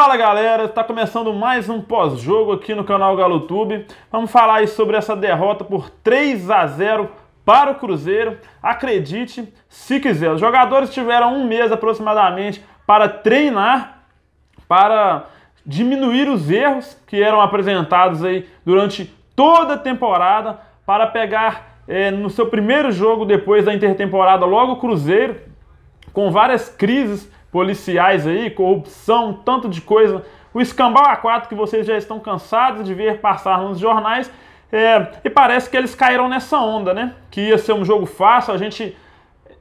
Fala galera, está começando mais um pós-jogo aqui no canal GaloTube. Vamos falar aí sobre essa derrota por 3 a 0 para o Cruzeiro. Acredite se quiser. Os jogadores tiveram um mês aproximadamente para treinar, para diminuir os erros que eram apresentados aí durante toda a temporada, para pegar é, no seu primeiro jogo depois da intertemporada logo o Cruzeiro, com várias crises policiais aí, corrupção, um tanto de coisa. O escambau A4 que vocês já estão cansados de ver passar nos jornais. É, e parece que eles caíram nessa onda, né? Que ia ser um jogo fácil, a gente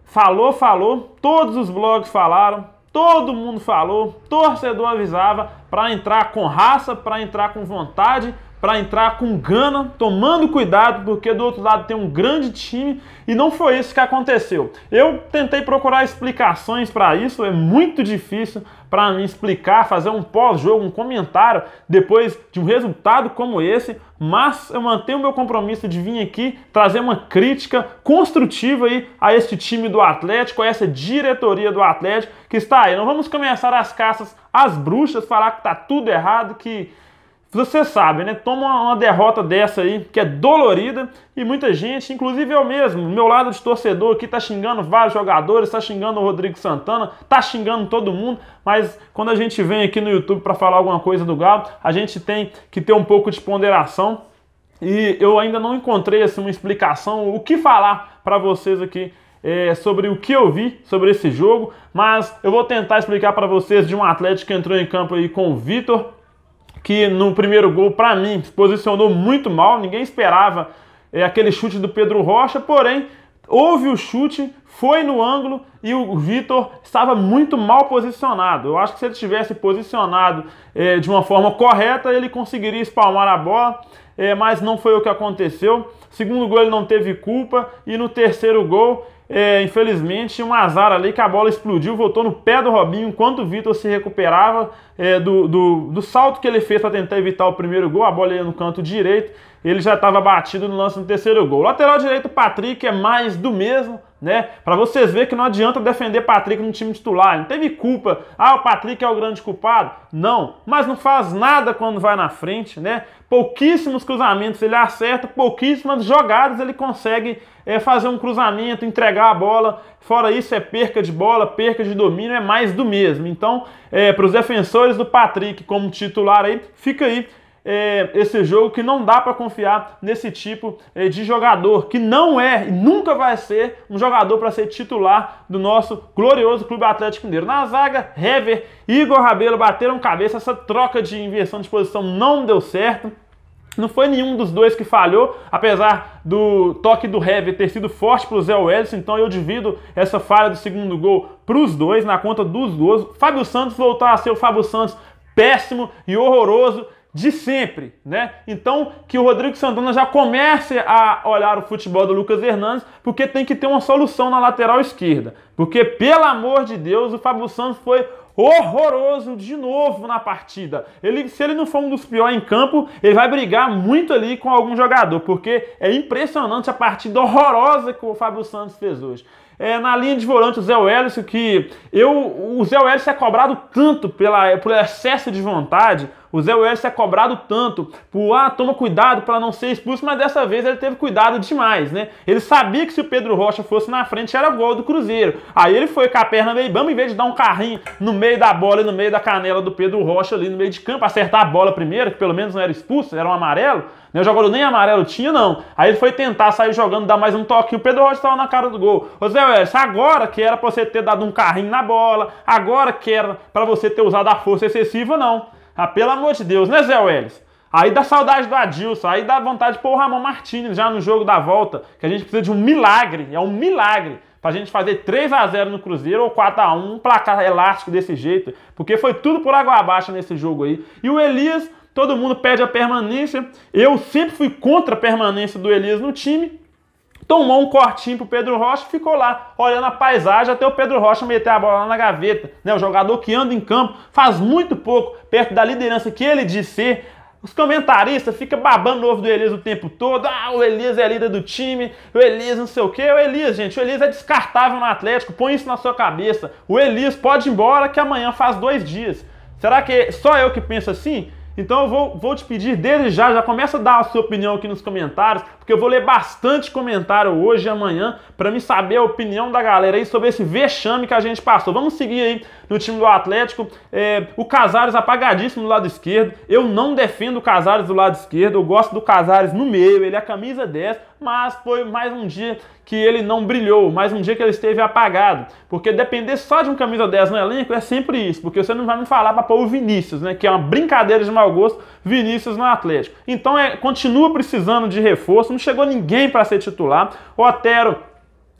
falou, falou, todos os blogs falaram, todo mundo falou, torcedor avisava para entrar com raça, para entrar com vontade para entrar com Gana, tomando cuidado, porque do outro lado tem um grande time e não foi isso que aconteceu. Eu tentei procurar explicações para isso, é muito difícil para explicar, fazer um pós-jogo, um comentário depois de um resultado como esse, mas eu mantenho o meu compromisso de vir aqui trazer uma crítica construtiva aí a este time do Atlético, a essa diretoria do Atlético que está aí. Não vamos começar as caças às bruxas, falar que tá tudo errado, que você sabe, né? Toma uma derrota dessa aí, que é dolorida, e muita gente, inclusive eu mesmo, meu lado de torcedor aqui, tá xingando vários jogadores, tá xingando o Rodrigo Santana, tá xingando todo mundo, mas quando a gente vem aqui no YouTube para falar alguma coisa do Galo, a gente tem que ter um pouco de ponderação. E eu ainda não encontrei assim, uma explicação, o que falar para vocês aqui é, sobre o que eu vi sobre esse jogo, mas eu vou tentar explicar para vocês de um atleta que entrou em campo aí com o Vitor, que no primeiro gol, para mim, se posicionou muito mal, ninguém esperava é, aquele chute do Pedro Rocha, porém, houve o chute, foi no ângulo e o Vitor estava muito mal posicionado. Eu acho que se ele tivesse posicionado é, de uma forma correta, ele conseguiria espalmar a bola, é, mas não foi o que aconteceu. Segundo gol ele não teve culpa e no terceiro gol é, infelizmente, um azar ali que a bola explodiu, voltou no pé do Robinho, enquanto o Vitor se recuperava é, do, do, do, salto que ele fez para tentar evitar o primeiro gol. A bola ia no canto direito, ele já estava batido no lance do terceiro gol. Lateral direito, Patrick é mais do mesmo, né? Para vocês verem que não adianta defender Patrick no time titular. Ele não teve culpa. Ah, o Patrick é o grande culpado? Não, mas não faz nada quando vai na frente, né? Pouquíssimos cruzamentos ele acerta, pouquíssimas jogadas ele consegue é, fazer um cruzamento, entregar a bola. Fora isso, é perca de bola, perca de domínio, é mais do mesmo. Então, é, para os defensores do Patrick como titular aí, fica aí é, esse jogo, que não dá para confiar nesse tipo é, de jogador, que não é e nunca vai ser um jogador para ser titular do nosso glorioso Clube Atlético Mineiro. Na zaga, Hever e Igor Rabelo bateram cabeça, essa troca de inversão de posição não deu certo. Não foi nenhum dos dois que falhou, apesar do toque do Heavy ter sido forte para o Zé Welles, então eu divido essa falha do segundo gol para os dois, na conta dos dois. Fábio Santos voltou a ser o Fábio Santos péssimo e horroroso de sempre, né? Então que o Rodrigo Santana já comece a olhar o futebol do Lucas Hernandes, porque tem que ter uma solução na lateral esquerda. Porque pelo amor de Deus, o Fábio Santos foi horroroso de novo na partida. Ele, se ele não for um dos piores em campo, ele vai brigar muito ali com algum jogador, porque é impressionante a partida horrorosa que o Fábio Santos fez hoje. É, na linha de volante, o Zé Wellison, que eu, o Zé Wellison é cobrado tanto pela, pelo excesso de vontade, o Zé Welleson é cobrado tanto por, ah, toma cuidado para não ser expulso, mas dessa vez ele teve cuidado demais, né? Ele sabia que se o Pedro Rocha fosse na frente era gol do Cruzeiro. Aí ele foi com a perna meio bamba, em vez de dar um carrinho no meio da bola e no meio da canela do Pedro Rocha ali no meio de campo, acertar a bola primeiro, que pelo menos não era expulso, era um amarelo, né? O jogador nem amarelo tinha, não. Aí ele foi tentar sair jogando, dar mais um toque, o Pedro Rocha estava na cara do gol. Ô Zé Welleson, agora que era pra você ter dado um carrinho na bola, agora que era pra você ter usado a força excessiva, não. Ah, pelo amor de Deus, né, Zé Welles? Aí dá saudade do Adilson, aí dá vontade de pôr o Ramon Martins já no jogo da volta, que a gente precisa de um milagre, é um milagre pra gente fazer 3 a 0 no Cruzeiro ou 4 a 1, um placar elástico desse jeito, porque foi tudo por água abaixo nesse jogo aí. E o Elias, todo mundo pede a permanência. Eu sempre fui contra a permanência do Elias no time, tomou um cortinho pro Pedro Rocha e ficou lá olhando a paisagem até o Pedro Rocha meter a bola lá na gaveta. Né? O jogador que anda em campo faz muito pouco perto da liderança que ele diz ser. Os comentaristas ficam babando o ovo do Elias o tempo todo. Ah, o Elias é líder do time, o Elias não sei o que. O Elias, gente, o Elias é descartável no Atlético, põe isso na sua cabeça. O Elias pode ir embora que amanhã faz dois dias. Será que só eu que penso assim? Então eu vou, vou te pedir desde já, já começa a dar a sua opinião aqui nos comentários porque eu vou ler bastante comentário hoje e amanhã para me saber a opinião da galera aí sobre esse vexame que a gente passou. Vamos seguir aí no time do Atlético. É, o Casares apagadíssimo do lado esquerdo. Eu não defendo o Casares do lado esquerdo, eu gosto do Casares no meio, ele é a camisa 10, mas foi mais um dia que ele não brilhou, mais um dia que ele esteve apagado. Porque depender só de um camisa 10 no elenco é sempre isso, porque você não vai me falar para pôr o Vinícius, né? Que é uma brincadeira de mau gosto, Vinícius no Atlético. Então é, continua precisando de reforço, não chegou ninguém para ser titular. O Otero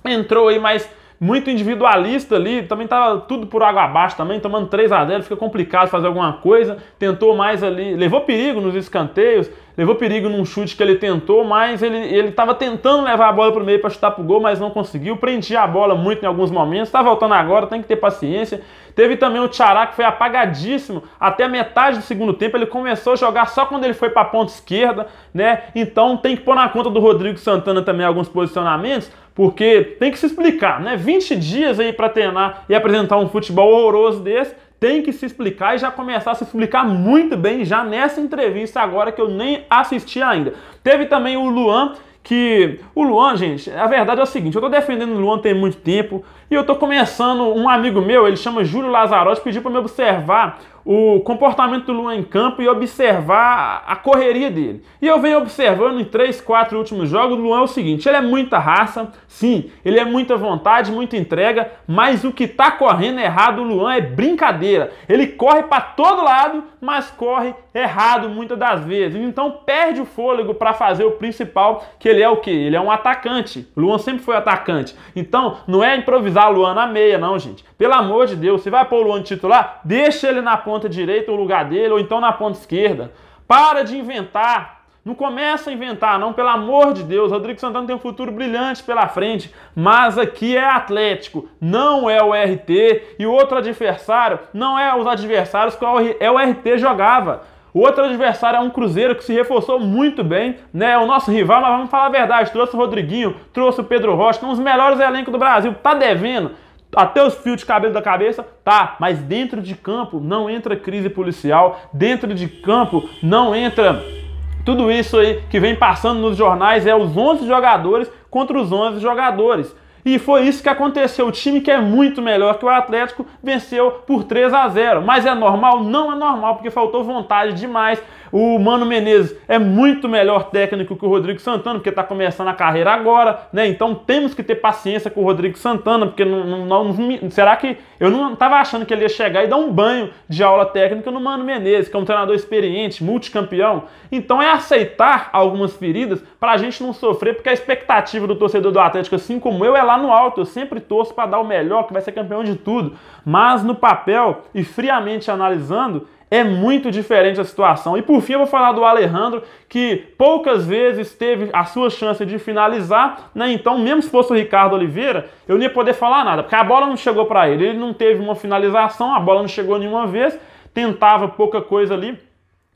entrou aí, mas muito individualista ali, também estava tudo por água abaixo também, tomando 3 a 0 fica complicado fazer alguma coisa, tentou mais ali, levou perigo nos escanteios, levou perigo num chute que ele tentou, mas ele estava tentando levar a bola para o meio para chutar para o gol, mas não conseguiu. Prendia a bola muito em alguns momentos, está voltando agora, tem que ter paciência. Teve também o Tchará, que foi apagadíssimo até metade do segundo tempo. Ele começou a jogar só quando ele foi para a ponta esquerda, né? Então tem que pôr na conta do Rodrigo Santana também alguns posicionamentos, porque tem que se explicar, né? 20 dias aí para treinar e apresentar um futebol horroroso desse tem que se explicar e já começar a se explicar muito bem já nessa entrevista agora que eu nem assisti ainda. Teve também o Luan que o Luan, gente, a verdade é o seguinte, eu tô defendendo o Luan tem muito tempo e eu tô começando, um amigo meu, ele chama Júlio Lazarotti, pediu para me observar o comportamento do Luan em campo e observar a correria dele. E eu venho observando em três, quatro últimos jogos, o Luan é o seguinte, ele é muita raça, sim, ele é muita vontade, muita entrega, mas o que está correndo errado o Luan é brincadeira. Ele corre para todo lado, mas corre errado muitas das vezes. Então perde o fôlego para fazer o principal, que ele é o que? Ele é um atacante. O Luan sempre foi atacante. Então não é improvisar o Luan na meia, não, gente. Pelo amor de Deus, você vai pôr o Luan titular, deixa ele na ponta ponta direita o lugar dele, ou então na ponta esquerda. Para de inventar. Não começa a inventar, não, pelo amor de Deus. Rodrigo Santana tem um futuro brilhante pela frente, mas aqui é Atlético, não é o RT. E outro adversário não é os adversários que é o RT jogava. O outro adversário é um Cruzeiro que se reforçou muito bem, né? O nosso rival, mas vamos falar a verdade, trouxe o Rodriguinho, trouxe o Pedro Rocha, um dos melhores elencos do Brasil, tá devendo até os fios de cabelo da cabeça, tá, mas dentro de campo não entra crise policial, dentro de campo não entra tudo isso aí que vem passando nos jornais, é os 11 jogadores contra os 11 jogadores. E foi isso que aconteceu. O time que é muito melhor que o Atlético venceu por 3 a 0. Mas é normal? Não é normal, porque faltou vontade demais, o Mano Menezes é muito melhor técnico que o Rodrigo Santana, porque está começando a carreira agora, né? Então temos que ter paciência com o Rodrigo Santana, porque não, não, não será que eu não estava achando que ele ia chegar e dar um banho de aula técnica no Mano Menezes, que é um treinador experiente, multicampeão. Então é aceitar algumas feridas para a gente não sofrer, porque a expectativa do torcedor do Atlético, assim como eu, é lá no alto. Eu sempre torço para dar o melhor, que vai ser campeão de tudo. Mas no papel e friamente analisando, é muito diferente a situação. E por fim, eu vou falar do Alejandro, que poucas vezes teve a sua chance de finalizar, né? Então, mesmo se fosse o Ricardo Oliveira, eu não ia poder falar nada, porque a bola não chegou para ele. Ele não teve uma finalização, a bola não chegou nenhuma vez, tentava pouca coisa ali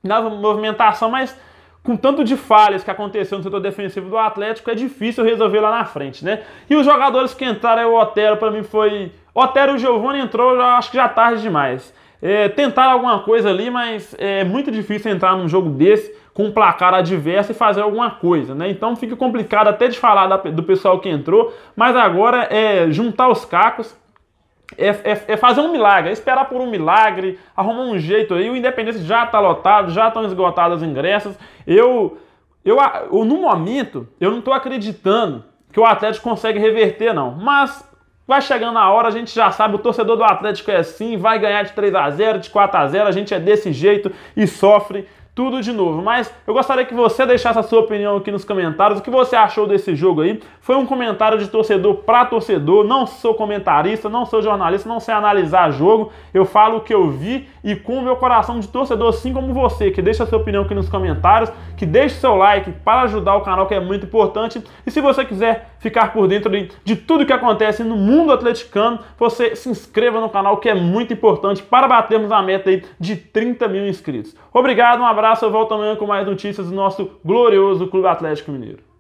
dava movimentação, mas com tanto de falhas que aconteceu no setor defensivo do Atlético, é difícil resolver lá na frente, né? E os jogadores que entraram, o Otero, para mim foi. Otero e o Giovanni entrou, eu acho que já é tarde demais é, tentaram alguma coisa ali, mas é muito difícil entrar num jogo desse com um placar adverso e fazer alguma coisa, né? Então fica complicado até de falar da, do pessoal que entrou, mas agora é juntar os cacos, é, é, é, fazer um milagre, é esperar por um milagre, arrumar um jeito aí. O Independência já está lotado, já estão esgotadas as ingressos. Eu, eu, eu, no momento, eu não estou acreditando que o Atlético consegue reverter, não. Mas Vai chegando a hora, a gente já sabe, o torcedor do Atlético é assim, vai ganhar de 3 a 0, de 4 a 0, a gente é desse jeito e sofre tudo de novo. Mas eu gostaria que você deixasse a sua opinião aqui nos comentários. O que você achou desse jogo aí? Foi um comentário de torcedor para torcedor. Não sou comentarista, não sou jornalista, não sei analisar jogo. Eu falo o que eu vi e com o meu coração de torcedor, assim como você, que deixa a sua opinião aqui nos comentários, que deixe seu like para ajudar o canal, que é muito importante. E se você quiser ficar por dentro de, de tudo que acontece no mundo atleticano, você se inscreva no canal, que é muito importante para batermos a meta aí de 30 mil inscritos. Obrigado, um abraço, eu volto amanhã com mais notícias do nosso glorioso Clube Atlético Mineiro.